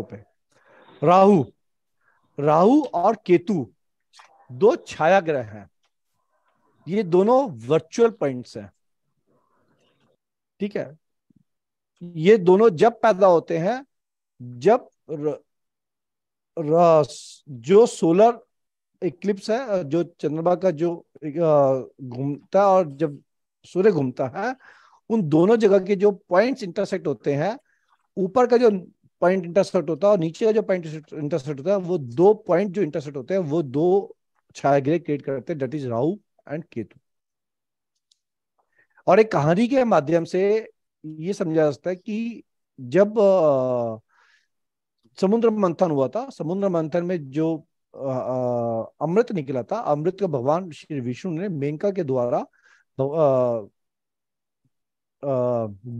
राहु पे राहु राहु और केतु दो छाया ग्रह हैं ये दोनों वर्चुअल पॉइंट्स हैं ठीक है ये दोनों जब पैदा होते हैं जब र, र, जो सोलर इक्लिप्स है जो चंद्रमा का जो घूमता और जब सूर्य घूमता है उन दोनों जगह के जो पॉइंट्स इंटरसेक्ट होते हैं ऊपर का जो पॉइंट इंटरसेप्ट होता है और नीचे का जो पॉइंट इंटरसेप्ट होता है वो दो पॉइंट जो इंटरसेप्ट होते हैं वो दो छायाग्रह क्रिएट करते हैं that is Rahu and Ketu और एक कहानी के माध्यम से ये समझा जा सकता है कि जब आ, समुद्र मंथन हुआ था समुद्र मंथन में जो अमृत निकला था अमृत का भगवान श्री विष्णु ने मेनका के द्वारा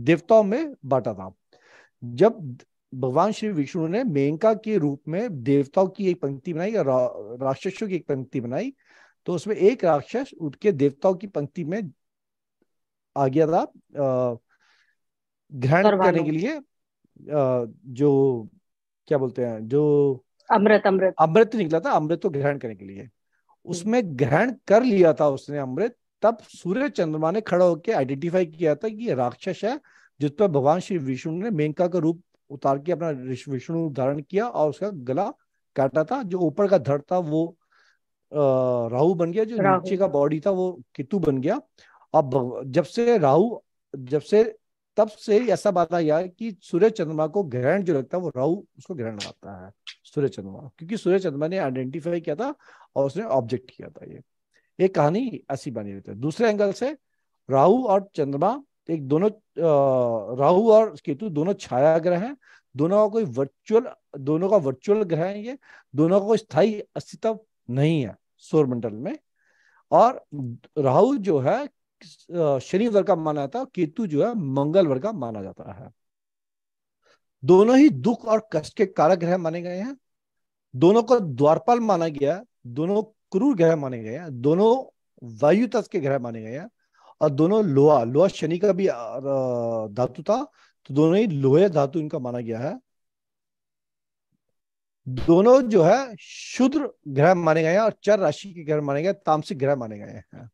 देवताओं में बांटा था जब भगवान श्री विष्णु ने मेनका के रूप में देवताओं की एक पंक्ति बनाई या रा, राक्षसों की एक पंक्ति बनाई तो उसमें एक राक्षस उठ के देवताओं की पंक्ति में आ गया था ग्रहण करने के लिए आ, जो क्या बोलते हैं जो अमृत अमृत अमृत निकला था अमृत को ग्रहण करने के लिए हम्म। उसमें ग्रहण कर लिया था उसने अमृत तब सूर्य चंद्रमा ने खड़ा होकर आइडेंटिफाई किया था कि ये राक्षस है जिस पर भगवान श्री विष्णु ने मेनका का रूप उतार के अपना विष्णु धारण किया और उसका गला काटा था जो ऊपर का धड़ था वो राहु बन गया जो नीचे का बॉडी था वो केतु बन गया अब जब से राहु जब से तब से ऐसा बात आया कि सूर्य चंद्रमा को ग्रहण जो लगता है वो राहु उसको ग्रहण लगाता है सूर्य चंद्रमा क्योंकि सूर्य चंद्रमा ने आइडेंटिफाई किया था और उसने ऑब्जेक्ट किया था ये एक कहानी ऐसी बनी हुई थी दूसरे एंगल से राहु और चंद्रमा तो एक दोनों राहु और केतु दोनों छाया ग्रह हैं दोनों का कोई वर्चुअल दोनों का वर्चुअल ग्रह है ये दोनों का कोई स्थायी अस्तित्व नहीं है सौर मंडल में और राहु जो है शनि वर्ग का माना जाता है केतु जो है मंगल वर्ग का माना जाता है दोनों ही दुख और कष्ट के कारक ग्रह माने गए हैं दोनों को द्वारपाल माना गया दोनों क्रूर ग्रह माने गए हैं दोनों वायु तत्व के ग्रह माने गए हैं और दोनों लोहा लोहा शनि का भी धातु था तो दोनों ही लोहे धातु इनका माना गया है दोनों जो है शुद्र ग्रह माने गए हैं और चर राशि के ग्रह माने गए तामसिक ग्रह माने गए हैं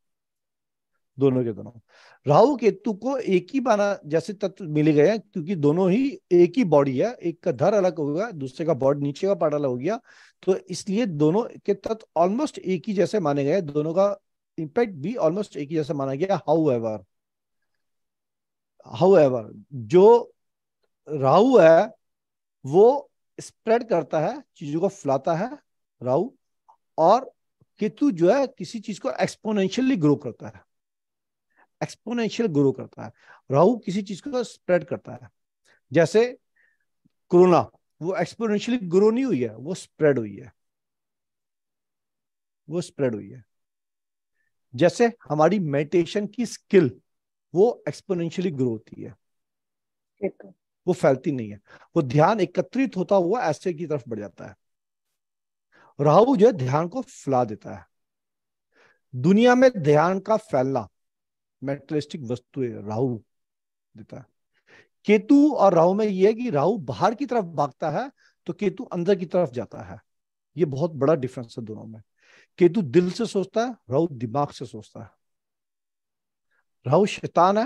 दोनों के दोनों राहु केतु को एक ही माना जैसे तत्व मिले गए हैं क्योंकि दोनों ही एक ही बॉडी है एक का धर अलग हो गया दूसरे का बॉडी नीचे का पार्ट अलग हो गया तो इसलिए दोनों के तत्व ऑलमोस्ट एक ही जैसे माने गए दोनों का इम्पैक्ट भी ऑलमोस्ट एक ही जैसा माना गया हाउ एवर हाउ एवर जो राहु है वो स्प्रेड करता है चीजों को फैलाता है राहु और केतु जो है किसी चीज को एक्सपोनेंशियली ग्रो करता है एक्सपोनेंशियल ग्रो करता है राहु किसी चीज को स्प्रेड करता है जैसे कोरोना वो एक्सपोनेंशियली ग्रो नहीं हुई है वो स्प्रेड हुई है वो स्प्रेड हुई है जैसे हमारी मेडिटेशन की स्किल वो एक्सपोनेंशियली ग्रो होती है वो फैलती नहीं है वो ध्यान एकत्रित होता हुआ ऐसे की तरफ बढ़ जाता है राहु जो है ध्यान को फैला देता है दुनिया में ध्यान का फैलना मेटलिस्टिक वस्तु राहु देता है केतु और राहु में यह है कि राहु बाहर की तरफ भागता है तो केतु अंदर की तरफ जाता है ये बहुत बड़ा डिफरेंस है दोनों में केतु दिल से सोचता है राहु दिमाग से सोचता है राहु शैतान है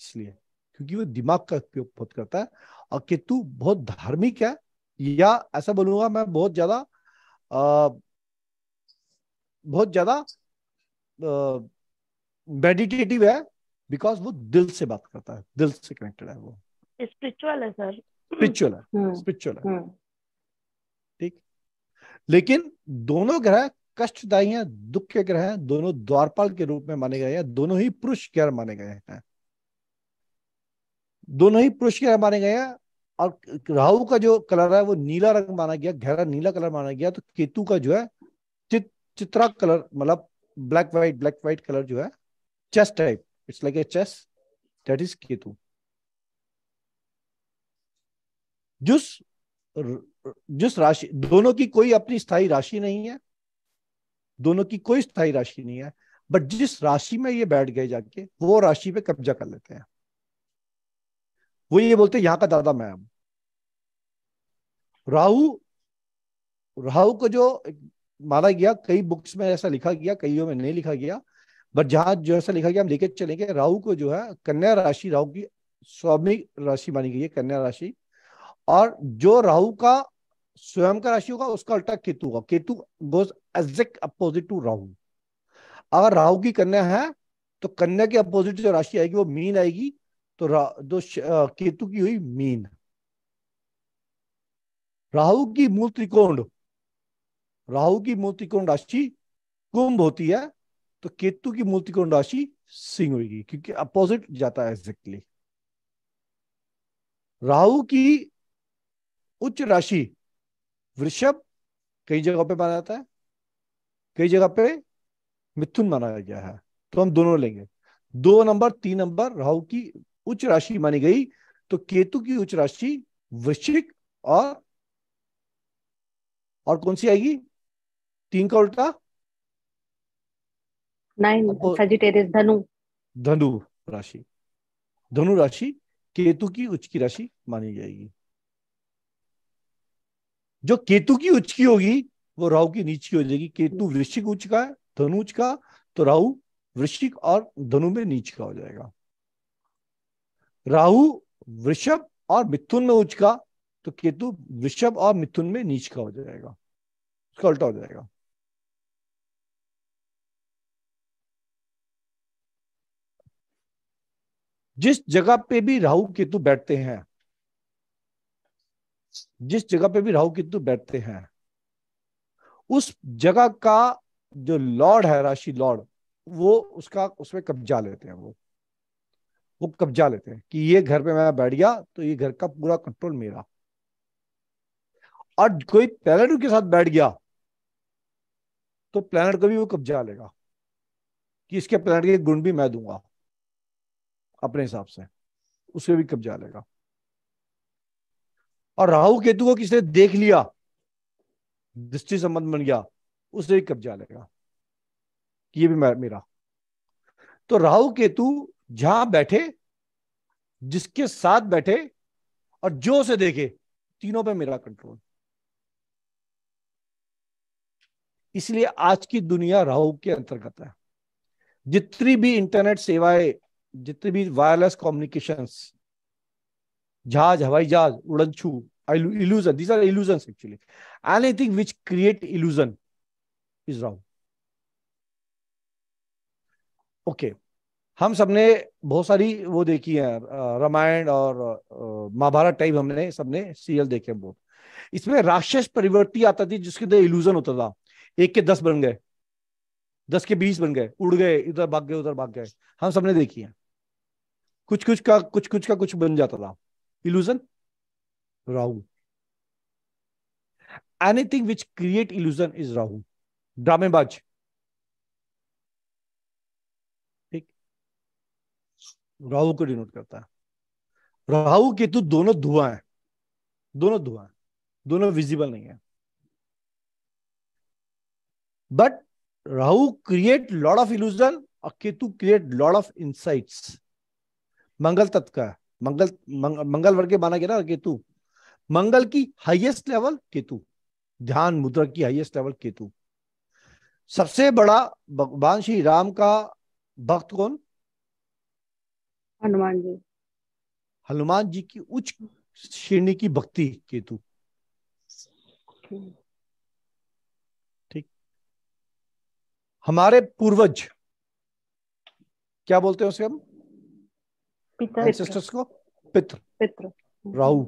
इसलिए क्योंकि वो दिमाग का उपयोग बहुत करता है और केतु बहुत धार्मिक है या ऐसा बोलूंगा मैं बहुत ज्यादा बहुत ज्यादा मेडिटेटिव है बिकॉज वो दिल से बात करता है दिल से कनेक्टेड है वो स्पिरिचुअल है सर स्पिरिचुअल है स्पिरिचुअल हम्म। है हम्म। ठीक लेकिन दोनों ग्रह कष्टदायी हैं दुख के ग्रह हैं दोनों द्वारपाल के रूप में माने गए हैं दोनों ही पुरुष ग्रह माने गए हैं दोनों ही पुरुष ग्रह माने गए हैं और राहु का जो कलर है वो नीला रंग माना गया गहरा नीला कलर माना गया तो केतु का जो है चित, चित्रा कलर मतलब black white black white colour जो है chest type it's like a chess that is Ketu जिस जिस राशि दोनों की कोई अपनी स्थायी राशि नहीं है दोनों की कोई स्थायी राशि नहीं है बट जिस राशि में ये बैठ गए जाके वो राशि पे कब्जा कर लेते हैं वो ये बोलते हैं यहां का दादा मैं हूं राहु राहु को जो माना गया कई बुक्स में ऐसा लिखा गया कईयों में नहीं लिखा गया बट जहां जो ऐसा लिखा गया हम लेके चलेंगे राहु को जो है कन्या राशि राहु की स्वामी राशि मानी गई है कन्या राशि और जो राहु का स्वयं का राशि होगा उसका उल्टा केतु होगा Ketu goes exact opposite to Rahu अगर राहु की कन्या है तो कन्या के अपोजिट जो राशि आएगी वो मीन आएगी तो जो केतु की हुई मीन राहु की मूल त्रिकोण राहु की मूल त्रिकोण राशि कुंभ होती है तो केतु की मूल त्रिकोण राशि सिंह होगी क्योंकि अपोजिट जाता है एग्जैक्टली राहु की उच्च राशि वृषभ कई जगहों पे माना जाता है कई जगह पे मिथुन माना गया है तो हम दोनों लेंगे दो नंबर तीन नंबर राहु की उच्च राशि मानी गई तो केतु की उच्च राशि वृश्चिक और और कौन सी आएगी तीन का उल्टा तो- धनु धनु राशि धनु राशि केतु की उच्च की राशि मानी जाएगी जो केतु की उच्च की होगी वो राहु की नीच की हो जाएगी केतु वृश्चिक उच्च का है उच्च का तो राहु वृश्चिक और धनु में नीच का हो जाएगा राहु वृषभ और मिथुन में उच्च का तो केतु वृषभ और मिथुन में नीच का हो जाएगा उसका उल्टा हो जाएगा जिस जगह पे भी राहु केतु बैठते हैं जिस जगह पे भी राहु केतु बैठते हैं उस जगह का जो लॉर्ड है राशि लॉर्ड वो उसका उसमें कब्जा लेते हैं वो वो कब्जा लेते हैं कि ये घर पे मैं बैठ गया तो ये घर का पूरा कंट्रोल मेरा और कोई प्लेनेट के साथ बैठ गया तो प्लेनेट को भी वो कब्जा लेगा कि इसके प्लेनेट के गुण भी मैं दूंगा अपने हिसाब से उसे भी कब्जा लेगा और राहु केतु को किसने देख लिया दृष्टि संबंध बन गया उसे भी कब्जा लेगा ये भी मेरा तो राहु केतु जहां बैठे जिसके साथ बैठे और जो उसे देखे तीनों पे मेरा कंट्रोल इसलिए आज की दुनिया राहु के अंतर्गत है जितनी भी इंटरनेट सेवाएं जितनी भी वायरलेस कम्युनिकेशंस जहाज हवाई जहाज उड़न छू illusion these are illusions actually anything which create illusion is wrong okay okay. हम सबने बहुत सारी वो देखी है रामायण और महाभारत टाइप हमने सबने सीरियल देखे बहुत इसमें राक्षस परिवर्ती आता थी जिसके अंदर इल्यूजन होता था एक के दस बन गए दस के बीस बन गए उड़ गए इधर भाग गए उधर भाग गए हम सबने देखी है कुछ कुछ का कुछ कुछ का कुछ बन जाता था illusion Rahu anything which create illusion is Rahu ड्रामेबाज ठीक राहु को डिनोट करता है राहु केतु दोनों धुआं हैं दोनों धुआं दोनों विजिबल नहीं है but Rahu create lord of illusion और Ketu create lord of insights Mangal तत्व का मंगल मंग, मंगल वर्ग के माना गया ना केतु मंगल की हाईएस्ट लेवल केतु ध्यान मुद्रा की हाईएस्ट लेवल केतु सबसे बड़ा भगवान श्री राम का भक्त कौन हनुमान जी हनुमान जी की उच्च श्रेणी की भक्ति केतु ठीक हमारे पूर्वज क्या बोलते हैं उसे हम पितर को पित्र पित्र राहु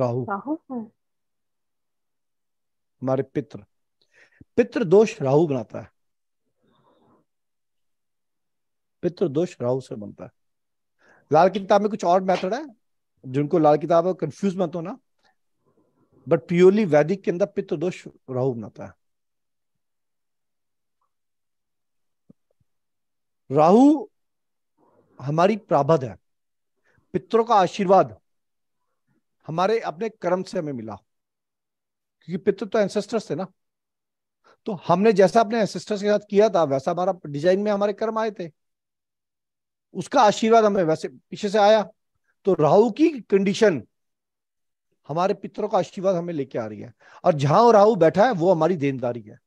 राहु हमारे पित्र पित्र दोष राहु बनाता है पित्र दोष राहु से बनता है लाल किताब में कुछ और मेथड है जिनको लाल किताब कंफ्यूज मत हो ना बट प्योरली वैदिक के अंदर पित्र दोष राहु बनाता है राहु हमारी प्राभद है पितरों का आशीर्वाद हमारे अपने कर्म से हमें मिला क्योंकि पितृ तो एंसेस्टर्स थे ना तो हमने जैसा अपने एंसेस्टर्स के साथ किया था वैसा हमारा डिजाइन में हमारे कर्म आए थे उसका आशीर्वाद हमें वैसे पीछे से आया तो राहु की कंडीशन हमारे पितरों का आशीर्वाद हमें लेके आ रही है और जहां राहु बैठा है वो हमारी देनदारी है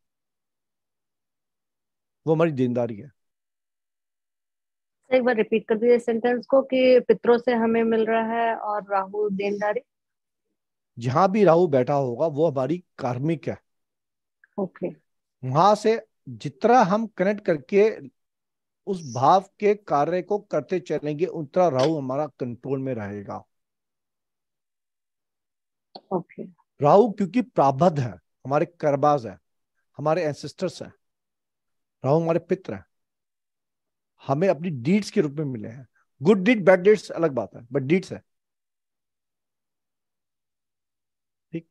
वो हमारी देनदारी है एक बार रिपीट कर दीजिए सेंटेंस को कि पितरों से हमें मिल रहा है और राहु देनदारी जहां भी राहु बैठा होगा वो हमारी कार्मिक है ओके वहां से जितना हम कनेक्ट करके उस भाव के कार्य को करते चलेंगे उतना राहु हमारा कंट्रोल में रहेगा ओके राहु क्योंकि प्राबद्ध है हमारे करबाज है हमारे एंसेस्टर्स है राहु हमारे पित्र है हमें अपनी डीड्स के रूप में मिले हैं गुड डीड बैड डीड्स अलग बात है बट डीड्स है ठीक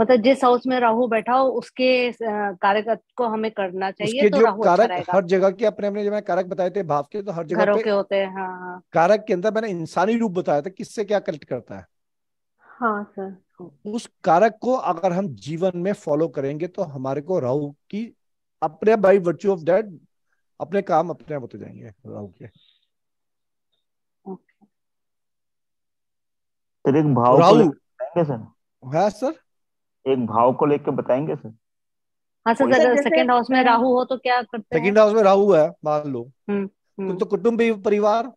मतलब जिस हाउस में राहु बैठा हो उसके कारक को हमें करना चाहिए उसके तो जो अच्छा कारक अच्छा हर जगह के अपने अपने जो मैं कारक बताए थे भाव के तो हर जगह के होते हैं हाँ। कारक के अंदर मैंने इंसानी रूप बताया था किससे क्या कलेक्ट करता है हाँ सर उस कारक को अगर हम जीवन में फॉलो करेंगे तो हमारे को राहु की अपने बाई वर्च्यू ऑफ दैट अपने काम अपने आप होते जाएंगे राहु के फिर एक भाव राहु सर हाँ सर एक भाव को लेकर बताएंगे सर हाँ सर अगर सेकंड हाउस में राहु हो तो क्या करते हैं सेकंड हाउस में राहु है मान लो हम्म, तो, हम्म। कुटुंब भी परिवार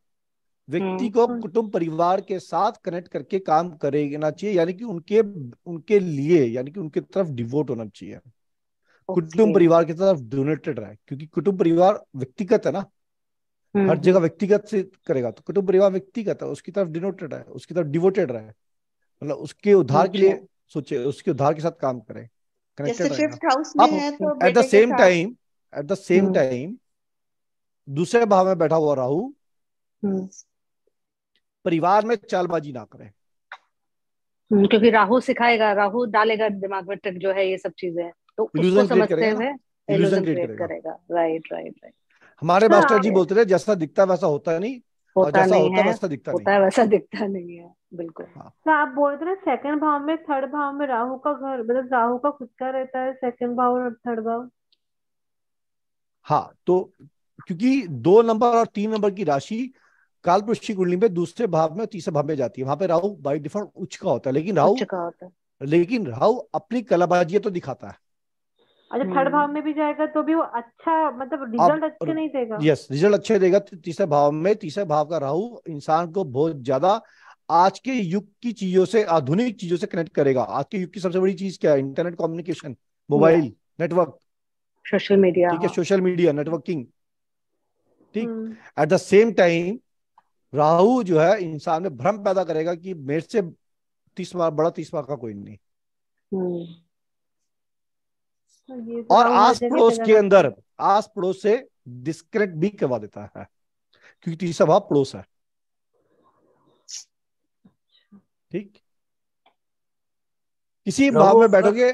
व्यक्ति हम्म, को हम्म। कुटुंब परिवार के साथ कनेक्ट करके काम करना चाहिए यानी कि उनके उनके लिए यानी कि उनके तरफ डिवोट होना चाहिए कुटुंब परिवार की तरफ डोनेटेड रहे क्योंकि कुटुंब परिवार व्यक्तिगत है ना हम्म, हर जगह व्यक्तिगत से करेगा तो कुटुंब परिवार व्यक्तिगत है उसकी तरफ डिनोटेड है उसकी तरफ डिवोटेड रहे मतलब उसके उद्धार के लिए सोचे उसके उद्धार के साथ काम करे connected at the same time at the same time दूसरे भाव में बैठा हुआ राहु परिवार में चालबाजी ना करें हम्म, क्योंकि राहु सिखाएगा राहु डालेगा दिमाग में ट्रिक जो है ये सब चीजें तो उसको समझते हुए करेगा राइट राइट राइट हमारे हाँ, मास्टर जी बोलते थे जैसा दिखता वैसा होता नहीं होता नहीं होता है, वैसा दिखता होता नहीं। वैसा दिखता नहीं है बिल्कुल हाँ। तो आप बोल रहे सेकंड भाव में थर्ड भाव में राहु का घर मतलब राहु का खुद का रहता है सेकंड भाव और थर्ड भाव हाँ तो क्योंकि दो नंबर और तीन नंबर की राशि कालपुरुषी कुंडली में दूसरे भाव में और तीसरे भाव में जाती है वहां पे राहु बाई डिफॉल्ट उच्च का होता है लेकिन राहु लेकिन राहु अपनी कलाबाजी तो दिखाता है अच्छा थर्ड हम्म। भाव में भी जाएगा तो भी वो अच्छा मतलब रिजल्ट अच्छे नहीं देगा यस रिजल्ट अच्छे देगा तो तीसरे भाव में तीसरे भाव का राहु इंसान को बहुत ज्यादा आज के युग की चीजों से आधुनिक चीजों से कनेक्ट करेगा आज के युग की सबसे बड़ी चीज क्या है internet communication mobile network social media ठीक है सोशल मीडिया नेटवर्किंग ठीक at the same time Rahu जो है इंसान में भ्रम पैदा करेगा कि मेरे से तीस मार बड़ा तीस मार का कोई नहीं हम्म। और आस पड़ोस तो के अंदर आस पड़ोस से डिस्क्रेट भी करवा देता है क्योंकि तीसरा भाव पड़ोस है ठीक किसी भाव में बैठोगे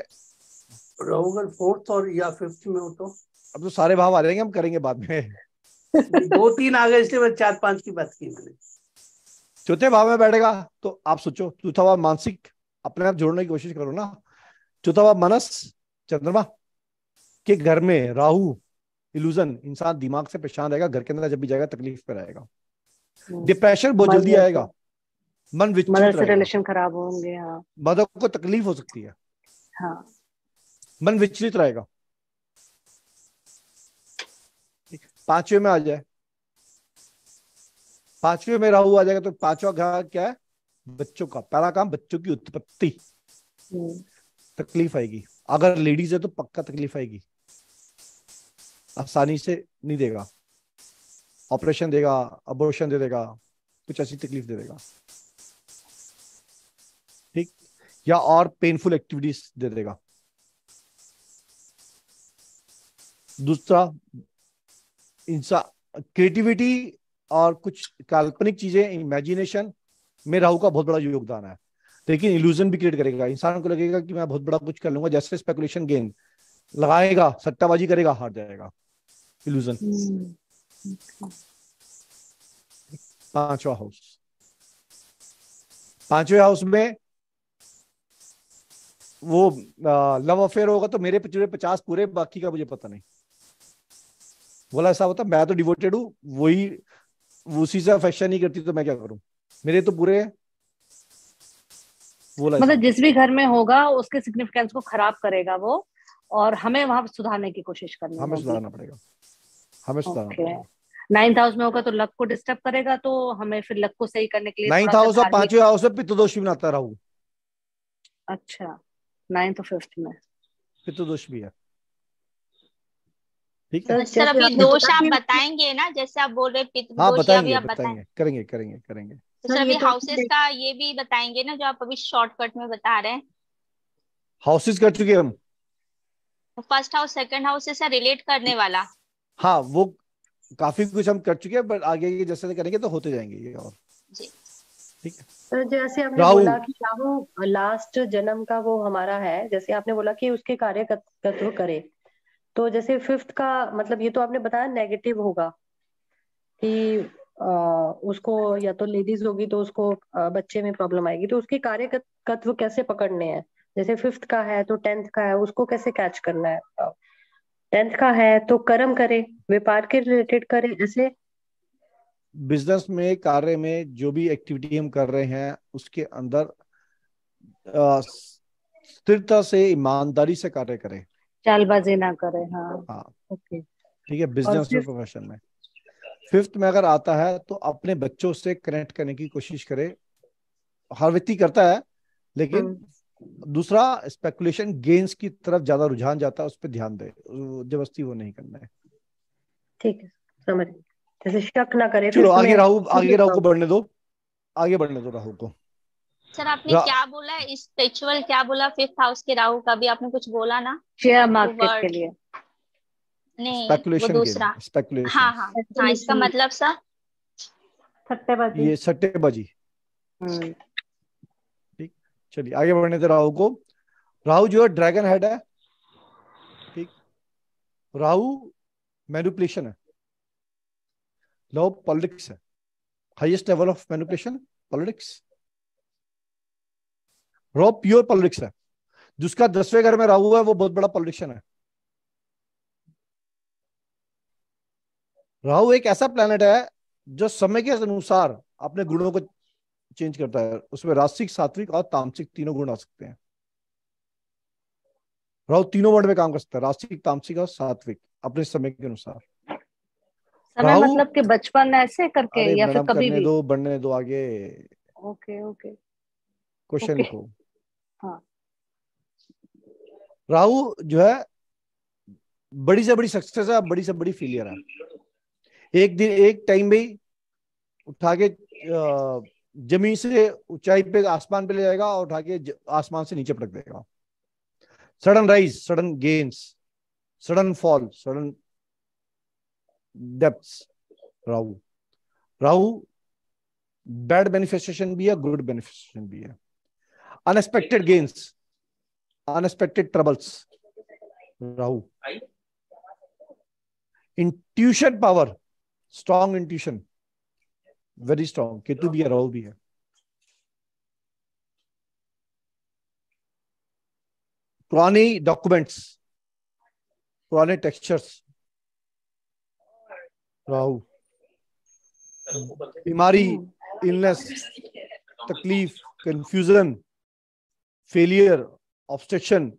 फोर्थ और या फिफ्थ में हो तो अब तो सारे भाव आ जाएंगे हम करेंगे बाद में दो तीन आ गए इसलिए मैं चार पांच की बात की मैंने चौथे भाव में बैठेगा तो आप सोचो चौथा भाव मानसिक अपने आप जोड़ने की कोशिश करो ना चौथा भाव मनस चंद्रमा के घर में राहु इल्यूजन इंसान दिमाग से परेशान रहेगा घर के अंदर जब भी जाएगा तकलीफ पे रहेगा डिप्रेशन हम्म। बहुत जल्दी आएगा मन मदर से रिलेशन खराब होंगे हाँ मदर को तकलीफ हो सकती है हाँ मन विचलित रहेगा पांचवे में आ जाए पांचवे में राहु आ जाएगा तो पांचवा क्या है बच्चों का पहला काम बच्चों की उत्पत्ति हम्म। तकलीफ आएगी अगर लेडीज है तो पक्का तकलीफ आएगी आसानी से नहीं देगा ऑपरेशन देगा अबोर्शन दे देगा कुछ ऐसी तकलीफ दे देगा ठीक या और पेनफुल एक्टिविटीज दे देगा दूसरा इंसान क्रिएटिविटी और कुछ काल्पनिक चीजें इमेजिनेशन में राहु का बहुत बड़ा योगदान है लेकिन इल्यूजन भी क्रिएट करेगा इंसान को लगेगा कि मैं बहुत बड़ा कुछ कर लूंगा जैसे स्पेकुलेशन गेम लगाएगा सट्टाबाजी करेगा हार जाएगा इल्यूजन हम्म, पांचवा हाउस पांचवे हाउस में वो लव अफेयर होगा तो मेरे पचास पूरे बाकी का मुझे पता नहीं बोला ऐसा होता मैं तो डिवोटेड हूँ वही उसी से अफेक्शन नहीं करती तो मैं क्या करूँ मेरे तो पूरे बोला मतलब जिस भी घर में होगा उसके सिग्निफिकेंस को खराब करेगा वो और हमें वहां सुधारने की कोशिश करनी हमें सुधारना पड़ेगा हमें सुधारना पड़ेगा नाइन्थ हाउस में होगा तो लक को डिस्टर्ब करेगा तो हमें फिर लक को सही करने के लिए नाइन्थ हाउस और पांचवें हाउस में पितृदोष भी बनाता रहू अच्छा नाइन्थ और फिफ्थ में पितृदोष भी है ठीक है तो सर अभी दोष आप बताएंगे ना जैसे आप बोल रहे पित्त हाँ बताएंगे बताएंगे करेंगे करेंगे करेंगे सर हाँ, अभी तो हाउसेस का ये भी बताएंगे ना जो आप अभी शॉर्टकट में बता रहे हैं हाउसेस कर चुके हम फर्स्ट हाउस सेकंड हाउस से रिलेट करने वाला हाँ वो काफी कुछ हम कर चुके हैं बट आगे के जैसे करेंगे तो होते जाएंगे ये और ठीक है सर तो जैसे आपने बोला कि राहु लास्ट जन्म का वो हमारा है जैसे आपने बोला कि उसके कार्य तत्व करे तो जैसे फिफ्थ का मतलब ये तो आपने बताया नेगेटिव होगा कि आ, उसको या तो लेडीज होगी तो उसको आ, बच्चे में प्रॉब्लम आएगी तो उसके कार्य तत्व कैसे पकड़ने हैं जैसे फिफ्थ का है तो टेंथ का है उसको कैसे कैच करना है टेंथ का है तो कर्म करे व्यापार के रिलेटेड करे जैसे बिजनेस में कार्य में जो भी एक्टिविटी हम कर रहे हैं उसके अंदर स्थिरता से ईमानदारी से कार्य करें चालबाजी ना करे हाँ, हाँ। ठीक है बिजनेस और प्रोफेशन में फिफ्थ में अगर आता है तो अपने बच्चों से कनेक्ट करने की कोशिश करे हर व्यक्ति करता है लेकिन हाँ। दूसरा स्पेकुलेशन गेंस की तरफ ज्यादा रुझान जाता है उस पर ध्यान दे जबरदस्ती वो नहीं करना है ठीक है समझ जैसे शक ना करे चलो आगे राहु आगे राहु को बढ़ने दो आगे बढ़ने दो राहु को सर आपने क्या बोला स्पिरिचुअल क्या बोला फिफ्थ हाउस के राहु का भी आपने कुछ बोला ना शेयर मार्केट के लिए नहीं स्पेकुलेशन दूसरा स्पेकुलेशन हाँ हाँ हाँ इसका मतलब सर सट्टेबाजी ये सट्टेबाजी हम्म। ठीक चलिए आगे बढ़ने थे राहु को राहु जो है ड्रैगन हेड है ठीक राहु मैनुपलेशन है लव पॉलिटिक्स है highest level of manipulation politics raw pure politics है जिसका दसवें घर में राहु है वो बहुत बड़ा पॉलिटिशियन है राहु एक ऐसा प्लेनेट है जो समय के अनुसार अपने गुणों को चेंज करता है उसमें रासिक सात्विक और तामसिक तीनों गुण आ सकते हैं राहु तीनों वर्ड में काम कर सकता है रासिक तामसिक और सात्विक अपने समय के अनुसार समय मतलब कि बचपन ऐसे करके या फिर कभी भी दो बढ़ने दो आगे ओके ओके क्वेश्चन लिखो राहु जो है बड़ी से बड़ी सक्सेस है बड़ी से बड़ी फेलियर है एक दिन एक टाइम भी उठा के जमीन से ऊंचाई पे आसमान पे ले जाएगा और उठा के आसमान से नीचे पटक देगा sudden rise sudden gains sudden fall sudden depth Rahu Rahu bad beneficiation भी है गुड बेनिफिशिएशन भी है unexpected gains unexpected troubles Rahu intuition power strong intuition very strong Ketu भी है राहु भी है पुराने डॉक्यूमेंट्स पुराने टेक्सचर्स राहु बीमारी इलनेस तकलीफ कंफ्यूजन फेलियर obstruction,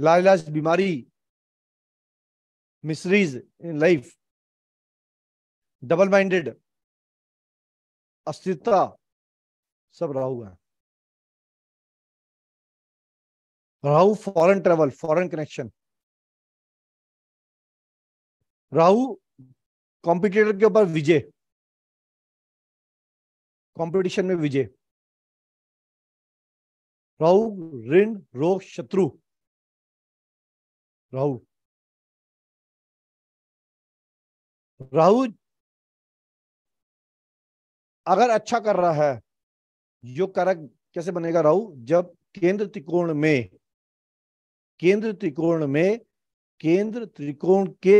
लाइलाज बीमारी miseries in life double minded अस्थिरता सब राहु है Rahu foreign travel foreign connection Rahu competitor के ऊपर विजय कंपटीशन में विजय राहु ऋण रोग शत्रु राहु राहु अगर अच्छा कर रहा है जो कारक कैसे बनेगा राहु जब केंद्र त्रिकोण में केंद्र त्रिकोण में केंद्र त्रिकोण के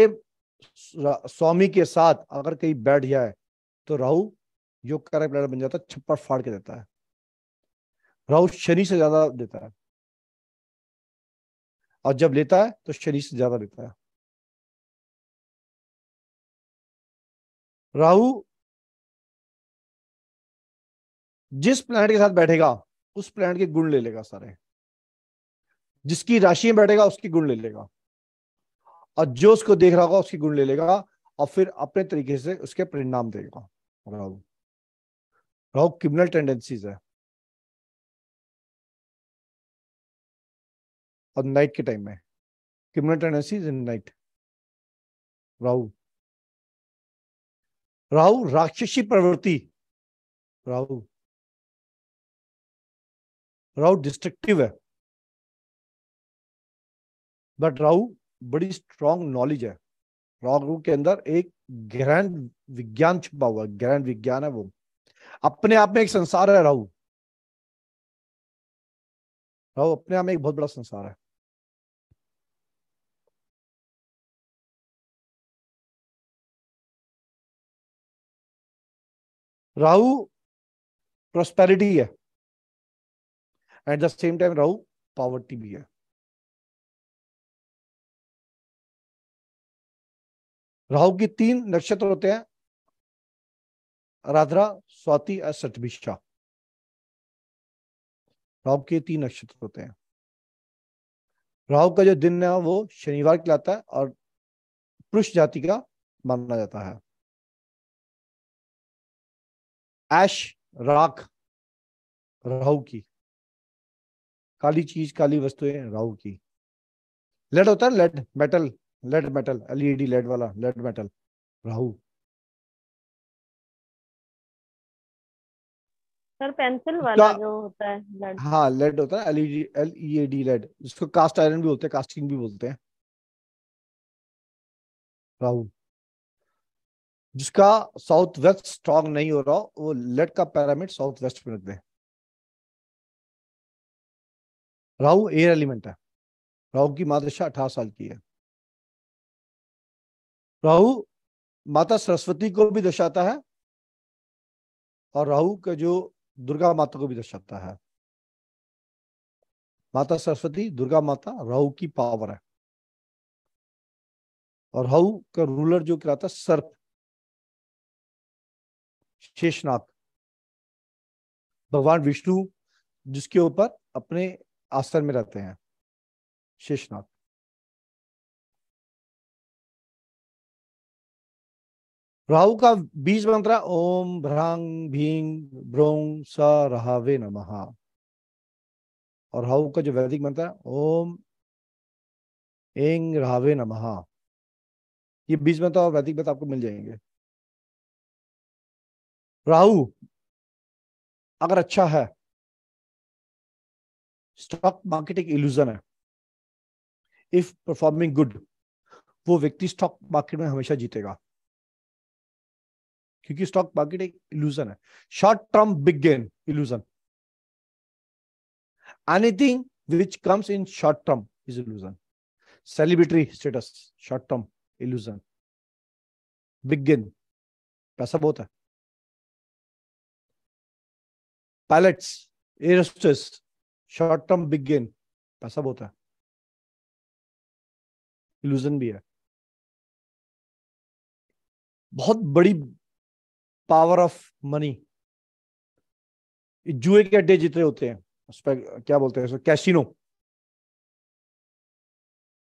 स्वामी के साथ अगर कहीं बैठ जाए तो राहु योग कारक प्लेनेट बन जाता है छप्पड़ फाड़ के देता है राहु शनि से ज्यादा देता है और जब लेता है तो शनि से ज्यादा लेता है राहु जिस प्लैनेट के साथ बैठेगा उस प्लैनेट के गुण ले लेगा सारे जिसकी राशि में बैठेगा उसके गुण ले लेगा और जो उसको देख रहा होगा उसके गुण ले लेगा और फिर अपने तरीके से उसके परिणाम देगा राहु राहु क्रिमिनल टेंडेंसीज है और नाइट के टाइम में cumulate energy is in night Rahu Rahu राक्षसी प्रवृत्ति राहु राहु डिस्ट्रक्टिव है बट राहु बड़ी स्ट्रांग नॉलेज है राहु के अंदर एक ग्रैंड विज्ञान छुपा हुआ है ग्रैंड विज्ञान है वो अपने आप में एक संसार है राहु राहु अपने आप में एक बहुत बड़ा संसार है राहु प्रोस्पेरिटी है at the same time Rahu poverty भी है राहु के तीन नक्षत्र होते हैं आराधरा स्वाति और सतभिषा राहु के तीन नक्षत्र होते हैं राहु का जो दिन है वो शनिवार कहलाता है और पुरुष जाति का माना जाता है ऐश राख राहु की काली चीज काली वस्तुएं राहु की लेड होता है lead metal lead metal LED lead वाला lead metal Rahu sir pencil तो वाला जो होता है लेड हाँ लेड होता है एलईडी एलईडी लेड जिसको कास्ट आयरन भी बोलते हैं कास्टिंग भी बोलते हैं राहु जिसका साउथ वेस्ट स्ट्रांग नहीं हो रहा वो लेट का पैरामिड साउथ वेस्ट में रख दें राहु एयर एलिमेंट है राहु की मादशा अठारह साल की है राहु माता सरस्वती को भी दर्शाता है और राहु का जो दुर्गा माता को भी दर्शाता है माता सरस्वती दुर्गा माता राहु की पावर है और राहु का रूलर जो कराता सर्प शेषनाग भगवान विष्णु जिसके ऊपर अपने आसन में रहते हैं शेषनाग राहु का बीज मंत्र ओम भ्रांग भींग भ्रोंग स रहावे नमः और राहु का जो वैदिक मंत्र है ओम एंग रहावे नमः ये बीज मंत्र और वैदिक मंत्र आपको मिल जाएंगे राहु अगर अच्छा है स्टॉक मार्केट एक इल्यूजन है इफ परफॉर्मिंग गुड वो व्यक्ति स्टॉक मार्केट में हमेशा जीतेगा क्योंकि स्टॉक मार्केट एक इल्यूजन है short term big gain illusion anything which comes in short term is illusion celebrity status short term illusion big gain पैसा बहुत है पैलेट्स एरोस्टेस शॉर्ट टर्म बिग गेन पैसा बहुत है इल्यूजन भी है बहुत बड़ी पावर ऑफ मनी जुए के अड्डे जितने होते हैं उस पर क्या बोलते हैं कैसिनो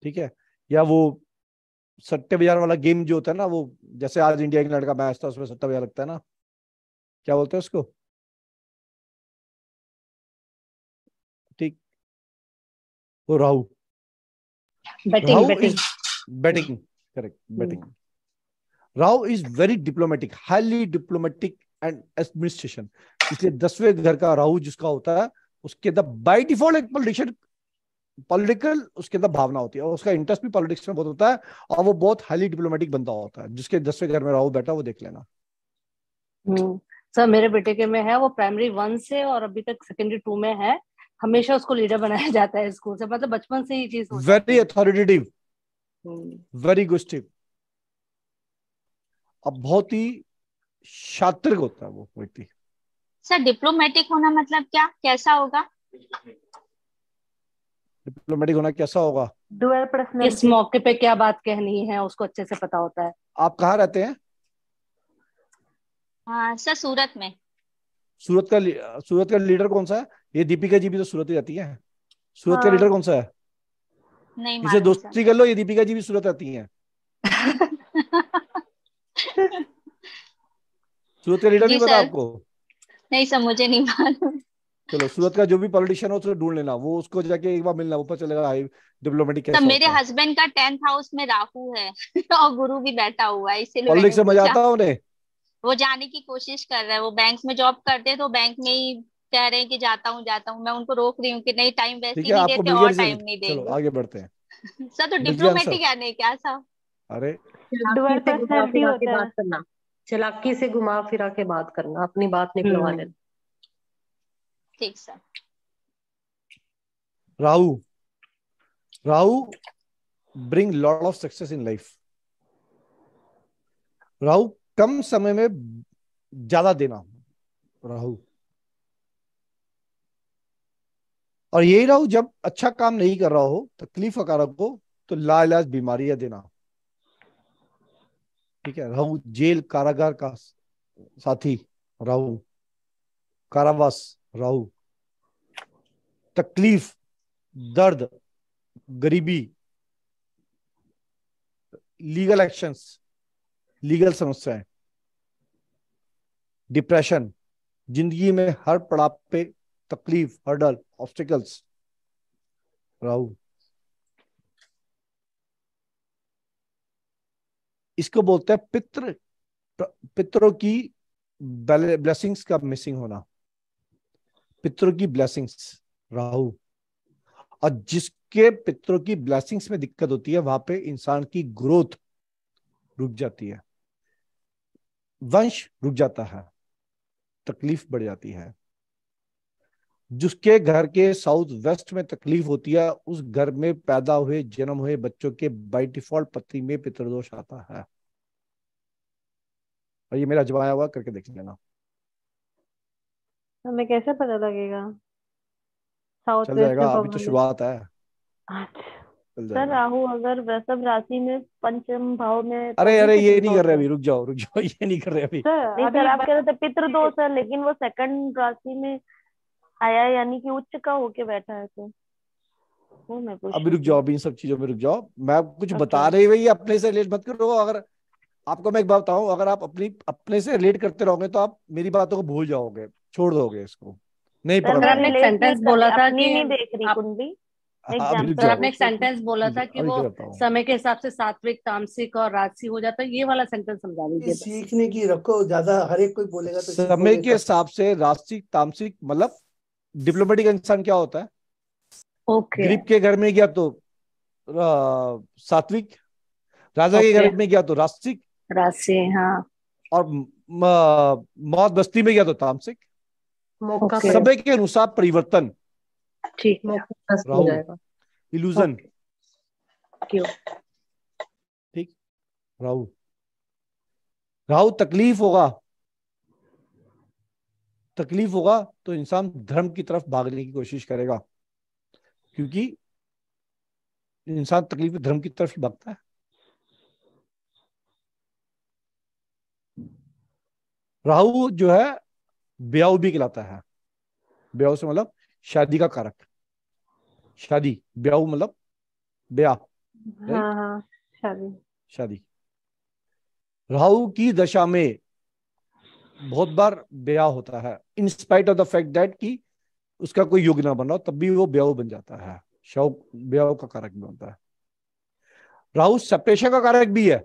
ठीक है या वो सट्टे बाजार वाला गेम जो होता है ना वो जैसे आज इंडिया इंग्लैंड का मैच था उसमें सट्टा बाजार लगता है ना क्या बोलते हैं उसको ठीक वो तो Rahu Rahu batting correct batting Rahu is very diplomatic highly diplomatic and administration इसलिए दसवें घर का राहु जिसका होता है उसके अंदर बाय डिफॉल्ट एक पॉलिटिशियन पॉलिटिकल उसके अंदर भावना होती है और उसका इंटरेस्ट भी पॉलिटिक्स में बहुत होता है और वो बहुत हाईली डिप्लोमेटिक बंदा होता है जिसके दसवें घर में राहु बैठा वो देख लेना सर hmm. मेरे बेटे के में है वो प्राइमरी वन से और अभी तक सेकेंडरी टू में है हमेशा उसको लीडर बनाया जाता है स्कूल से मतलब बचपन से ही चीज वेरी अथॉरिटेटिव वेरी गुस्टिव अब बहुत ही शात्रिक होता है वो व्यक्ति सर डिप्लोमेटिक होना मतलब क्या कैसा होगा डिप्लोमेटिक होना कैसा होगा डुअल इस मौके पे क्या बात कहनी है उसको अच्छे से पता होता है आप कहाँ रहते हैं हाँ, सर सूरत में सूरत का सूरत का लीडर कौन सा है ये दीपिका जी भी तो सूरत ही आती है सूरत हाँ। का लीडर कौन सा है नहीं इसे दोस्ती कर लो ये दीपिका जी भी सूरत आती है सूरत का लीडर नहीं पता आपको नहीं सर मुझे नहीं मालूम चलो सूरत का जो भी पॉलिटिशियन हो उसे ढूंढ लेना वो उसको जाके एक बार मिलना ऊपर चलेगा हाई डिप्लोमेटिक कैसे मेरे हस्बैंड का टेंथ हाउस में राहु है और गुरु भी बैठा हुआ है इसीलिए पॉलिटिक्स से मजा आता है उन्हें वो जाने की कोशिश कर रहा है वो बैंक में जॉब करते हैं तो बैंक में ही कह रहे हैं कि जाता हूँ जाता हूँ मैं उनको रोक रही हूँ कि नहीं टाइम वैसे ही नहीं देते और टाइम नहीं देंगे आगे बढ़ते हैं सर तो डिप्लोमेटिक नहीं क्या साहब अरे चलाकी से घुमा फिरा के बात करना अपनी बात निकलवा हम्म। लेना ठीक sir Rahu Rahu bring lot of success in life Rahu कम समय में ज्यादा देना राहु और यही रहो जब अच्छा काम नहीं कर रहा हो तकलीफ अकारक को तो लाइलाज बीमारियां देना ठीक है रहू जेल कारागार का साथी रहू कारावास रहू तकलीफ दर्द गरीबी लीगल एक्शंस लीगल समस्याएं डिप्रेशन जिंदगी में हर पड़ाव पे तकलीफ हर्डल ऑब्स्टिकल्स राहु इसको बोलते हैं पित्र पितरों की ब्लेसिंग्स का मिसिंग होना पितरों की ब्लेसिंग्स राहु और जिसके पितरों की ब्लेसिंग्स में दिक्कत होती है वहां पे इंसान की ग्रोथ रुक जाती है वंश रुक जाता है तकलीफ बढ़ जाती है जिसके घर के साउथ वेस्ट में तकलीफ होती है उस घर में पैदा हुए जन्म हुए बच्चों के बाई डिफॉल्ट पति में पितृदोष आता है और ये मेरा जवाया हुआ करके देख लेना हमें कैसे पता लगेगा साउथ चल जाएगा अभी तो शुरुआत है अच्छा। सर राहु अगर वृषभ राशि में पंचम भाव में अरे अरे ये नहीं कर रहे अभी रुक जाओ रुक जाओ ये नहीं कर रहे अभी सर आप कह रहे थे पितृदोष है लेकिन वो सेकंड राशि में आया यानी कि उच्च का होके बैठा है तो वो मैं पूछ अभी रुक जाओ अभी इन सब चीजों में रुक जाओ मैं कुछ okay. बता रही हुई अपने से रिलेट मत करो अगर आपको मैं एक बात बताऊं अगर आप अपनी अपने से रिलेट करते रहोगे तो आप मेरी बातों को भूल जाओगे छोड़ दोगे इसको नहीं पकड़ आपने एक सेंटेंस बोला था कि नहीं देख रही कुंडली सर हाँ, आपने एक सेंटेंस बोला था कि वो समय के हिसाब से सात्विक तामसिक और राजसी हो जाता है ये वाला सेंटेंस समझा दीजिए सीखने की रखो ज्यादा हर एक कोई बोलेगा तो समय के हिसाब से राजसिक तामसिक मतलब डिप्लोमेटिक इंसान क्या होता है ओके okay. गरीब के घर में गया तो सात्विक राजा okay. के घर में गया तो रास्तिक राशि हाँ और मौत बस्ती में गया तो तामसिक समय के अनुसार परिवर्तन ठीक इल्यूजन ठीक राहु राहु तकलीफ होगा तकलीफ होगा तो इंसान धर्म की तरफ भागने की कोशिश करेगा क्योंकि इंसान तकलीफ धर्म की तरफ ही भागता है राहु जो है ब्याह भी कहलाता है ब्याह से मतलब शादी का कारक शादी ब्याह मतलब ब्याह हाँ, हाँ, हाँ शादी शादी राहु की दशा में बहुत बार ब्याह होता है in spite of the fact that कि उसका कोई युग ना बना तब भी वो ब्याह बन जाता है शव ब्याह का कारक भी होता है राहु सेपरेशन का कारक भी है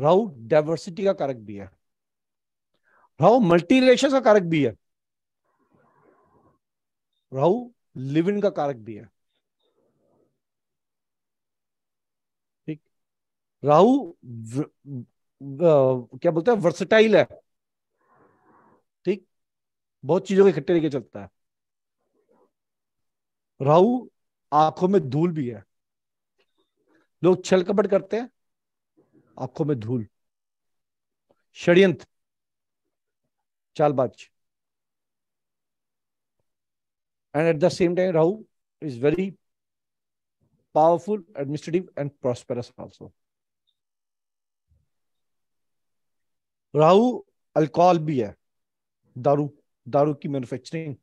राहु डाइवर्सिटी का कारक भी है राहु मल्टी रिलेशन का कारक भी है राहु लिविंग का कारक भी है ठीक राहु क्या बोलते हैं वर्सटाइल है ठीक बहुत चीजों के इकट्ठे लेके चलता है राहु आंखों में धूल भी है लोग छल कपट करते हैं आंखों में धूल षड्यंत्र चालबाज and at the same time Rahu is very powerful administrative and prosperous also Rahu alcohol भी है दारू दारू की मैन्युफैक्चरिंग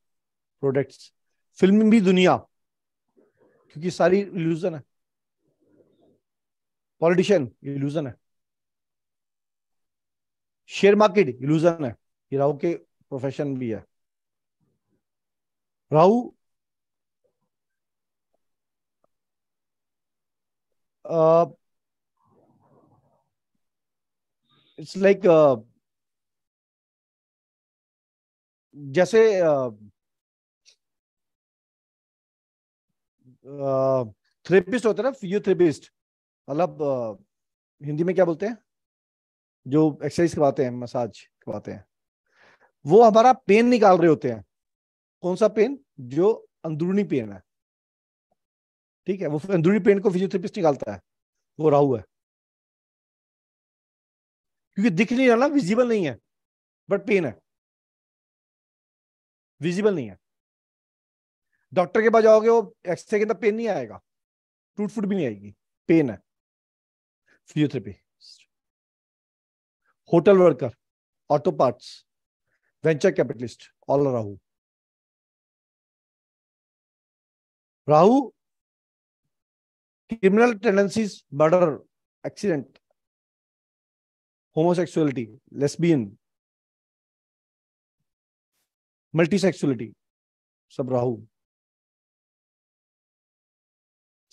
प्रोडक्ट्स फिल्म भी दुनिया क्योंकि सारी इल्यूजन है पॉलिटिशियन इल्यूजन है शेयर मार्केट इल्यूजन है ये राहु के प्रोफेशन भी है राहु इट्स लाइक uh, जैसे थेरेपिस्ट uh, uh, होता है ना फिजियोथेरेपिस्ट मतलब हिंदी में क्या बोलते हैं जो एक्सरसाइज करवाते हैं मसाज करवाते हैं वो हमारा पेन निकाल रहे होते हैं कौन सा पेन जो अंदरूनी पेन है ठीक है वो अंदरूनी पेन को फिजियोथेरेपिस्ट निकालता है वो राहु है क्योंकि दिख नहीं रहा ना विजिबल नहीं है बट पेन है विजिबल नहीं है डॉक्टर के पास जाओगे वो एक्सरे के अंदर पेन नहीं आएगा टूट फूट भी नहीं आएगी पेन है physiotherapy hotel worker auto parts venture capitalist all Rahu Rahu criminal tendencies murder accident homosexuality, lesbian, multisexuality सब राहु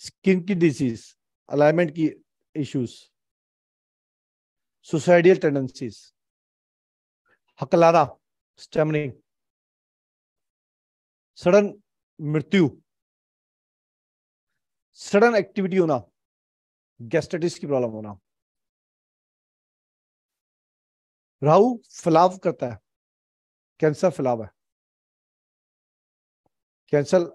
स्किन की डिजीज अलाइनमेंट की इश्यूज सुसाइडियल टेंडेंसीज हकलारा स्टेमनिंग सडन मृत्यु सडन एक्टिविटी होना गैस्ट्रेटिस की प्रॉब्लम होना राहु फैलाव करता है कैंसर फैलाव है कैंसर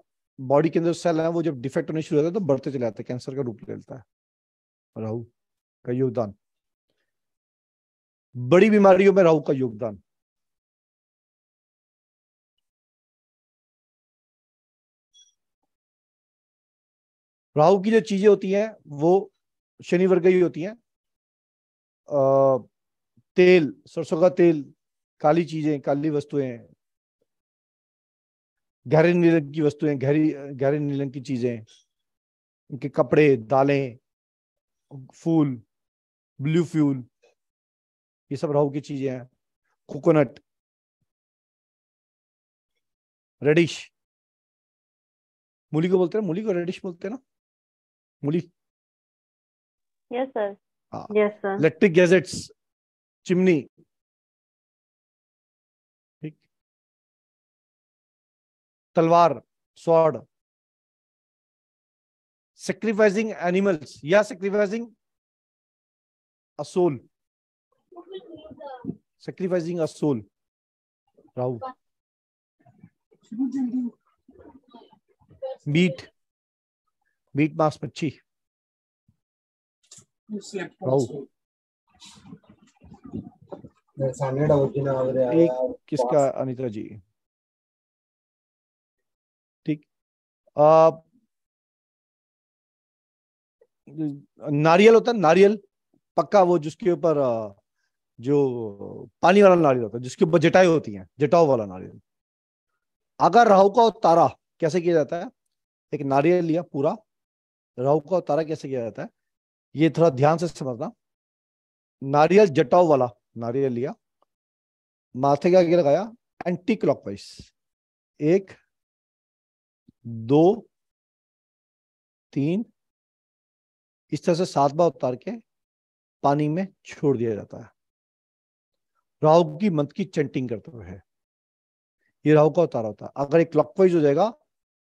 बॉडी के अंदर सेल है वो जब डिफेक्ट होने शुरू होता है तो बढ़ते चले जाते हैं कैंसर का रूप ले लेता है राहु का योगदान बड़ी बीमारियों में राहु का योगदान राहु की जो चीजें होती हैं वो शनि वर्ग ही होती हैं तेल सरसों का तेल काली चीजें काली वस्तुएं गहरे नीलंग की वस्तुएं गहरी गहरे नीलंग की चीजें उनके कपड़े दालें फूल ब्लू फ्यूल ये सब राहु की चीजें हैं कोकोनट रेडिश मूली को बोलते हैं मूली को रेडिश बोलते हैं ना मूली yes sir yes sir electric gadgets chimney ठीक तलवार स्वॉर्ड सेक्रीफाइसिंग एनिमल्स या sacrificing a soul soul sacrificing a Rahu beat beat मास मच्छी राहु एक किसका अनिता जी ठीक आप नारियल होता है नारियल पक्का वो जिसके ऊपर जो पानी वाला नारियल होता है जिसके ऊपर जटाई होती है जटाओ वाला नारियल अगर राहु का तारा कैसे किया जाता है एक नारियल लिया पूरा राहु का तारा कैसे किया जाता है ये थोड़ा ध्यान से समझना नारियल जटाओ वाला नारियल लिया माथे के आगे लगाया एंटी क्लॉकवाइज एक दो तीन इस तरह से सात बार उतार के पानी में छोड़ दिया जाता है राहु की मंथ की चेंटिंग करते हुए ये राहु का उतारा होता है अगर एक क्लॉकवाइज हो जाएगा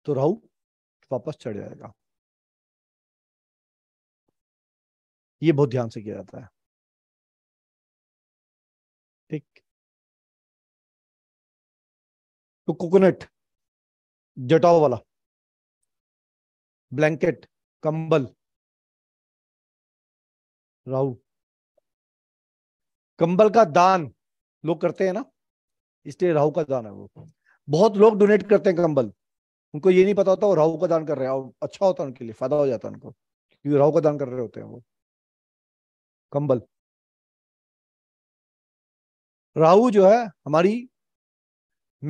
तो राहु वापस चढ़ जाएगा ये बहुत ध्यान से किया जाता है ठीक तो कोकोनट जटाओ वाला ब्लैंकेट कंबल राहु कंबल का दान लोग करते हैं ना इसलिए राहु का दान है वो बहुत लोग डोनेट करते हैं कंबल उनको ये नहीं पता होता वो राहु का दान कर रहे हैं और अच्छा होता है उनके लिए फायदा हो जाता है उनको क्योंकि राहु का दान कर रहे होते हैं वो कंबल राहु जो है हमारी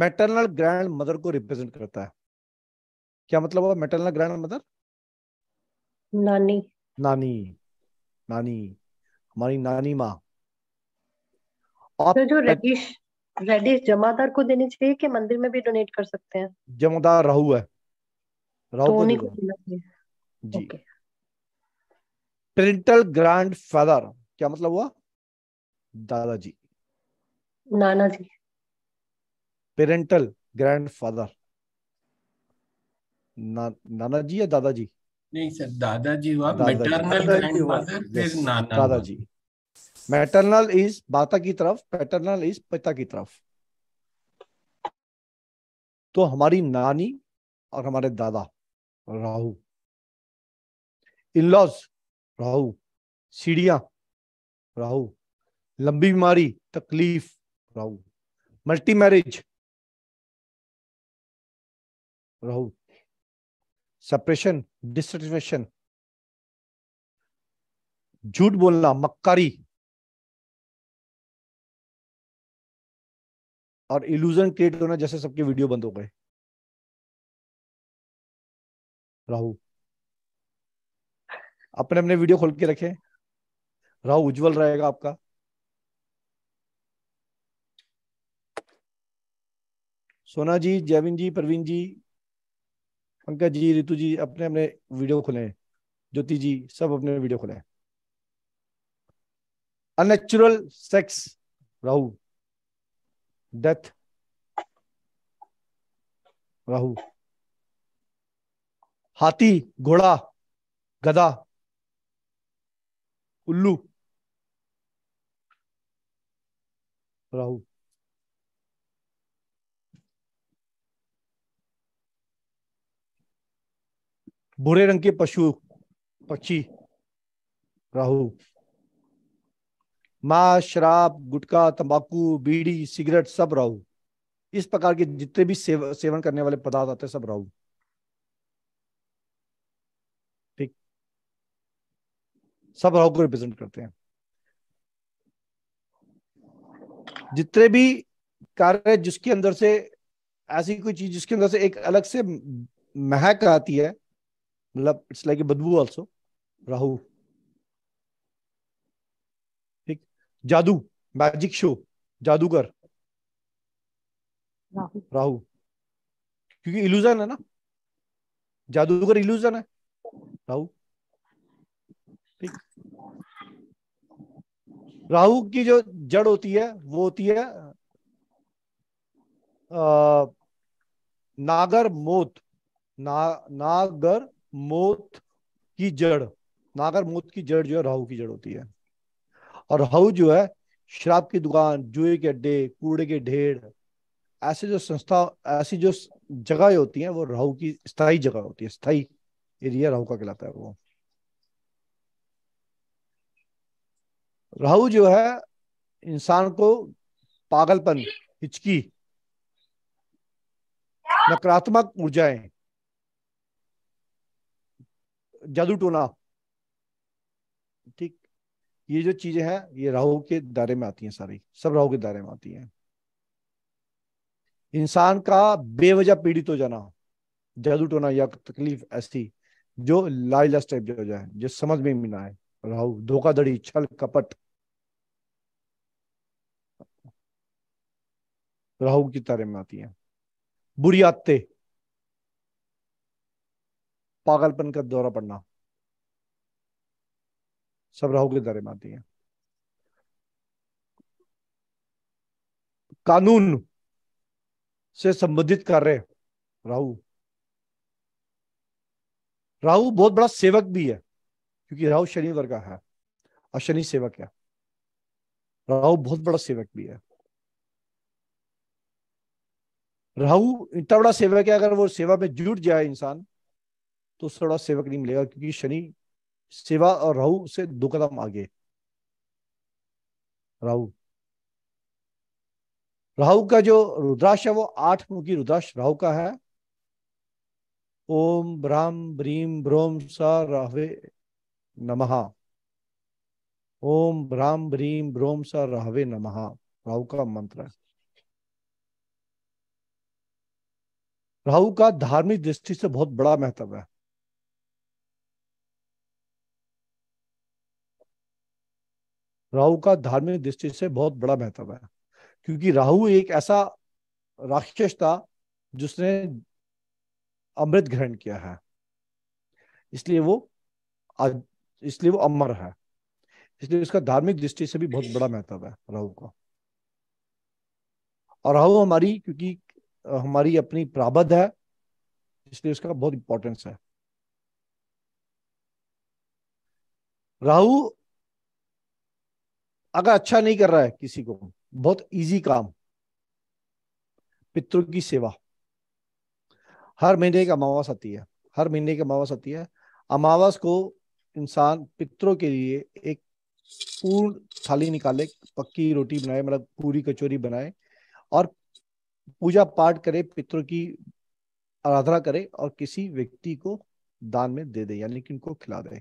मैटरनल ग्रैंड मदर को रिप्रेजेंट करता है क्या मतलब हुआ मैटरनल ग्रैंड मदर नानी नानी नानी हमारी नानी माँ तो जो रेडिश रेडिश जमादार को देनी चाहिए कि मंदिर में भी डोनेट कर सकते हैं जमादार राहु है राहु तो को, को जी प्रिंटल ग्रैंड फादर क्या मतलब हुआ दादाजी नाना जी पेरेंटल ग्रैंडफादर ना, नाना जी या दादाजी नहीं सर दादाजी हुआ मैटरनल ग्रैंडफादर नाना दादाजी मैटरनल इज माता की तरफ पैटर्नल इज पिता की तरफ तो हमारी नानी और हमारे दादा राहु इनलॉज राहु राहु लंबी बीमारी तकलीफ Rahu multi marriage Rahu suppression dissatisfaction झूठ बोलना मक्कारी और इल्यूजन क्रिएट होना जैसे सबके वीडियो बंद हो गए राहु अपने अपने वीडियो खोल के रखें राहु उज्जवल रहेगा आपका सोना जी जैविन जी प्रवीण जी पंकज जी रितु जी अपने अपने वीडियो खुले ज्योति जी सब अपने वीडियो खुले unnatural sex Rahu death Rahu हाथी घोड़ा गधा उल्लू राहु भूरे रंग के पशु पक्षी राहु मां शराब गुटखा तंबाकू बीड़ी सिगरेट सब राहु इस प्रकार के जितने भी सेव, सेवन करने वाले पदार्थ आते हैं सब राहु ठीक सब राहु को रिप्रेजेंट करते हैं जितने भी कार्य जिसके अंदर से ऐसी कोई चीज जिसके अंदर से एक अलग से महक आती है मतलब इट्स लाइक ए बदबू ऑल्सो राहु ठीक जादू मैजिक शो जादूगर राहु क्योंकि इल्यूजन है ना जादूगर इल्यूजन है राहु ठीक राहु की जो जड़ होती है वो होती है आ, नागर मोत ना, नागर मोत की जड़ नागर मोत की जड़ जो है राहु की जड़ होती है और राहु जो है शराब की दुकान जुए के अड्डे कूड़े के ढेर ऐसे जो संस्था ऐसी जो जगह होती है वो राहु की स्थायी जगह होती है स्थायी एरिया राहु का कहलाता है वो राहु जो है इंसान को पागलपन हिचकी नकारात्मक ऊर्जाएं जादू टोना ठीक ये जो चीजें हैं ये राहु के दायरे में आती हैं सारी सब राहु के दायरे में आती हैं इंसान का बेवजह पीड़ित हो जाना जादू टोना या तकलीफ ऐसी जो लाइलस टाइप हो जाए जो समझ में भी ना आए राहु धोखाधड़ी छल कपट राहु की तारे में आती है बुरी आते पागलपन का दौरा पड़ना सब राहु के दौरे में आती है कानून से संबंधित कार्य राहु राहु बहुत बड़ा सेवक भी है क्योंकि राहु शनि वर्ग का है और शनि सेवक है राहु बहुत बड़ा सेवक भी है राहु इतना बड़ा सेवक है अगर वो सेवा में जुट जाए इंसान तो उससे बड़ा सेवक नहीं मिलेगा क्योंकि शनि सेवा और राहु से दो कदम आगे राहु राहु का जो रुद्राक्ष है वो आठ मुखी रुद्राक्ष राहु का है ओम ब्राम ब्रीम ब्रोम स राहवे नमः ओम ब्राम ब्रीम ब्रोम स राहवे नमः राहु का मंत्र है राहु का धार्मिक दृष्टि से बहुत बड़ा महत्व है राहु का धार्मिक दृष्टि से बहुत बड़ा महत्व है क्योंकि राहु एक ऐसा राक्षस था जिसने अमृत ग्रहण किया है इसलिए वो इसलिए वो अमर है इसलिए उसका धार्मिक दृष्टि से भी बहुत बड़ा महत्व है राहु का और राहु हमारी क्योंकि हमारी अपनी प्राबद्ध है इसलिए उसका बहुत इंपॉर्टेंस है राहु अगर अच्छा नहीं कर रहा है किसी को बहुत इजी काम पितरों की सेवा हर महीने का अमावस आती है हर महीने का अमावस आती है अमावस को इंसान पितरों के लिए एक पूर्ण थाली निकाले पक्की रोटी बनाए मतलब पूरी कचौरी बनाए और पूजा पाठ करे पितरों की आराधना करे और किसी व्यक्ति को दान में दे दे यानी कि उनको खिला दे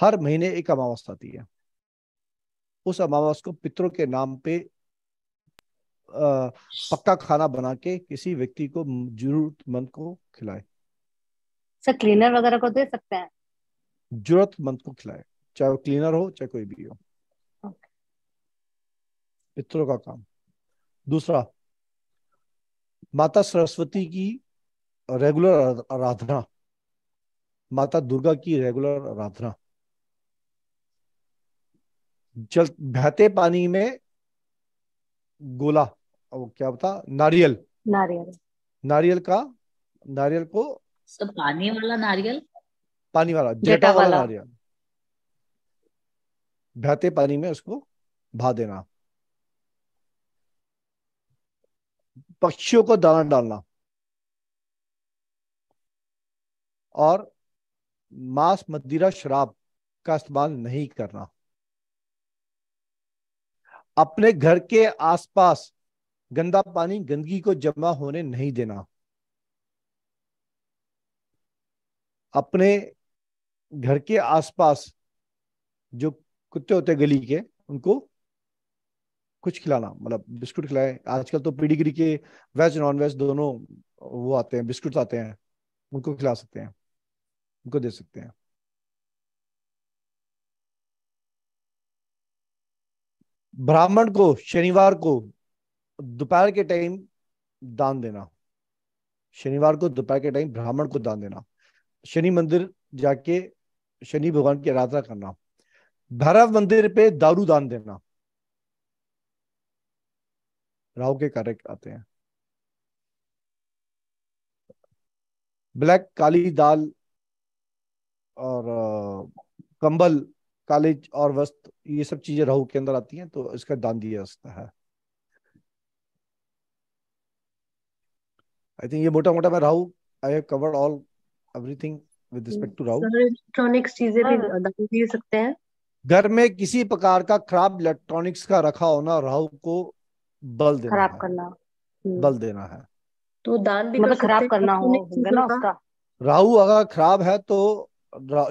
हर महीने एक अमावस आती है उस अमावस को पितरों के नाम पे आ, पक्का खाना बना के किसी व्यक्ति को जरूरतमंद को खिलाए सर क्लीनर वगैरह को दे सकते हैं जरूरतमंद को खिलाए चाहे वो क्लीनर हो चाहे कोई भी हो पितरों का काम दूसरा माता सरस्वती की रेगुलर आराधना माता दुर्गा की रेगुलर आराधना जल बहते पानी में गोला वो क्या होता नारियल नारियल नारियल का नारियल को सब पानी वाला नारियल पानी वाला जटा वाला नारियल बहते पानी में उसको भा देना पक्षियों को दाना डालना और मांस मदिरा शराब का इस्तेमाल नहीं करना अपने घर के आसपास गंदा पानी गंदगी को जमा होने नहीं देना अपने घर के आसपास जो कुत्ते होते गली के उनको कुछ खिलाना मतलब बिस्कुट खिलाए आजकल तो पीडीग्री के वेज नॉन वेज दोनों वो आते हैं बिस्कुट आते हैं उनको खिला सकते हैं उनको दे सकते हैं ब्राह्मण को शनिवार को दोपहर के टाइम दान देना शनिवार को दोपहर के टाइम ब्राह्मण को दान देना शनि मंदिर जाके शनि भगवान की आराधना करना भैरव मंदिर पे दारू दान देना राहु के कार्य आते हैं ब्लैक काली दाल और कंबल कालिज और वस्त्र ये सब चीजें राहु के अंदर आती हैं तो इसका दान दिया जाता है आई थिंक ये मोटा मोटा मैं Rahu I have covered all everything with respect to Rahu electronics चीजें भी हाँ। दान दे सकते हैं घर में किसी प्रकार का खराब इलेक्ट्रॉनिक्स का रखा होना राहु को बल देना खराब करना हम्म। बल देना है तो दान भी मतलब खराब करना हो ना उसका राहु अगर खराब है तो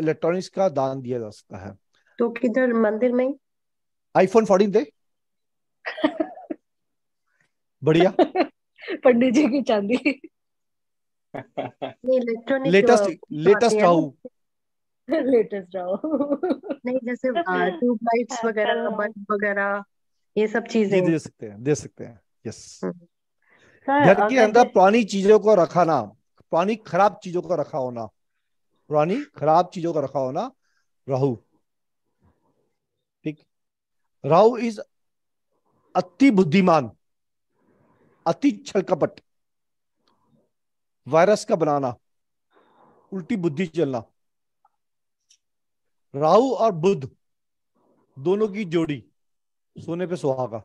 इलेक्ट्रॉनिक्स का दान दिया जा सकता है तो किधर मंदिर में आईफोन फोर्टीन थे बढ़िया पंडित जी की चांदी latest uh, latest Rahu latest Rahu नहीं जैसे ट्यूब लाइट्स वगैरह बल्ब वगैरह ये सब चीजें दे सकते हैं दे सकते हैं यस हम्म। घर के अंदर पुरानी चीजों को ना पुरानी खराब चीजों को रखा होना पुरानी खराब चीजों को रखा होना राहु राव इज अति बुद्धिमान अति छलकपट वायरस का बनाना उल्टी बुद्धि चलना राहु और बुद्ध दोनों की जोड़ी सोने पे सुहागा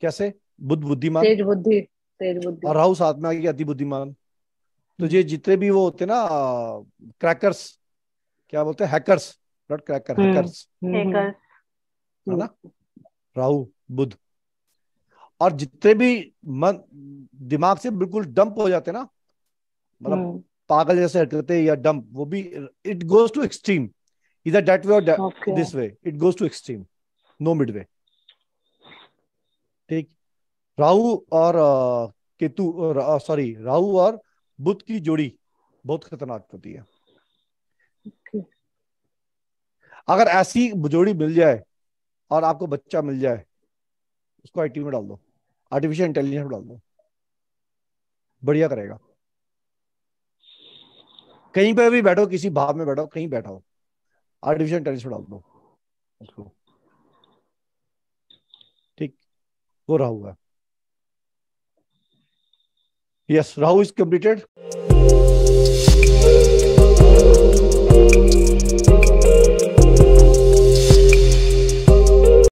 कैसे बुद्ध बुद्धिमान तेज बुद्धि तेज बुद्धि और राहु साथ में आ गया अति बुद्धिमान तो ये जितने भी वो होते ना क्रैकर्स क्या बोलते हैं हैकर्स ब्लड क्रैकर हैकर्स है ना हम्म। राहु बुध और जितने भी मन दिमाग से बिल्कुल डंप हो जाते ना मतलब हम्म। पागल जैसे हरकते या डंप वो भी इट गोज टू एक्सट्रीम इधर डेट वे और this way it goes to extreme no mid way ठीक राहु और केतु सॉरी राहु और बुध की जोड़ी बहुत खतरनाक होती है अगर ऐसी जोड़ी मिल जाए और आपको बच्चा मिल जाए उसको आईटी में डाल दो आर्टिफिशियल इंटेलिजेंस में डाल दो बढ़िया करेगा कहीं पर भी बैठो किसी भाव में बैठो कहीं बैठा हो आर्टिफिशियल इंटेलिजेंस में डाल दो उसको ठीक वो रहा हुआ यस राहु इज कंप्लीटेड